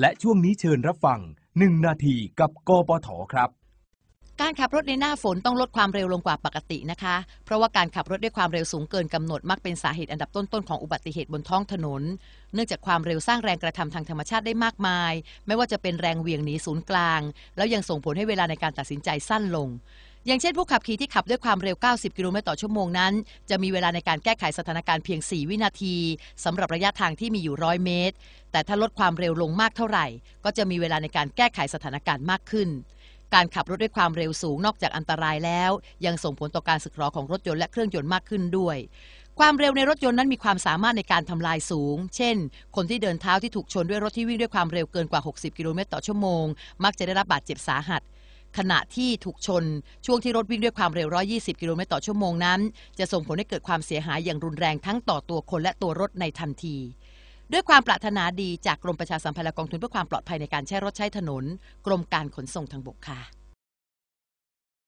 และช่วงนี้เชิญรับฟัง 1 นาทีกับกปท ครับ การขับรถในหน้าฝนต้องลดความเร็วลงกว่าปกตินะคะ เพราะว่าการขับรถด้วยความเร็วสูงเกินกำหนดมักเป็นสาเหตุอันดับต้นๆของอุบัติเหตุบนท้องถนน เนื่องจากความเร็วสร้างแรงกระทำทางธรรมชาติได้มากมาย ไม่ว่าจะเป็นแรงเหวี่ยงหนีศูนย์กลาง แล้วยังส่งผลให้เวลาในการตัดสินใจสั้นลงอย่างเช่น ผู้ขับขี่ที่ขับด้วยความเร็ว 90 กิโลเมตรต่อชั่วโมงนั้น จะมีเวลาในการแก้ไขสถานการณ์เพียง 4 วินาทีสำหรับระยะทางที่มีอยู่ 100 เมตร แต่ถ้าลดความเร็วลงมากเท่าไหร่ ก็จะมีเวลาในการแก้ไขสถานการณ์มากขึ้น การขับรถด้วยความเร็วสูงนอกจากอันตรายแล้ว ยังส่งผลต่อการสึกหรอของรถยนต์และเครื่องยนต์มากขึ้นด้วย ความเร็วในรถยนต์นั้นมีความสามารถในการทำลายสูง เช่น คนที่เดินเท้าที่ถูกชนด้วยรถที่วิ่งด้วยความเร็วเกินกว่า 60 กิโลเมตรต่อชั่วโมงมักจะได้รับบาดเจ็บสาหัสขณะที่ถูกชน ช่วงที่รถวิ่งด้วยความเร็ว 120 กิโลเมตรต่อชั่วโมงนั้น จะส่งผลให้เกิดความเสียหายอย่างรุนแรงทั้งต่อตัวคนและตัวรถในทันที ด้วยความปรารถนาดีจากกรมประชาสัมพันธ์และกองทุนเพื่อความปลอดภัยในการใช้รถใช้ถนน กรมการขนส่งทางบกค่ะ